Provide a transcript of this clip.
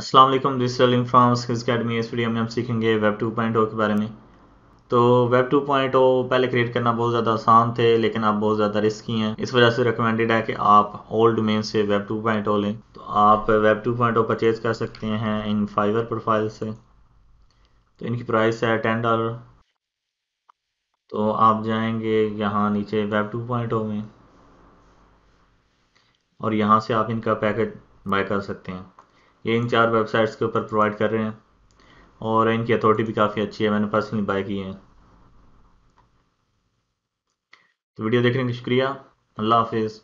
अस्सलाम वालेकुम digital from skills academy इस वीडियो में हम सीखेंगे वेब 2.0 के बारे में तो वेब 2.0 पहले क्रिएट करना बहुत ज़्यादा आसान थे लेकिन अब बहुत ज़्यादा रिस्की हैं इस वजह से रिकमेंडेड है कि आप ओल्ड मेन से वेब 2.0 लें तो आप वेब 2.0 परचेज कर सकते हैं इन फाइवर प्रोफाइल से तो इनकी प्राइस है टेन डॉलर तो आप जाएंगे यहाँ नीचे वेब 2.0 में और यहाँ से आप इनका पैकेज बाय कर सकते हैं ये इन चार वेबसाइट्स के ऊपर प्रोवाइड कर रहे हैं और इनकी अथॉरिटी भी काफ़ी अच्छी है मैंने पर्सनली बाय की है तो वीडियो देखने का शुक्रिया अल्लाह हाफिज़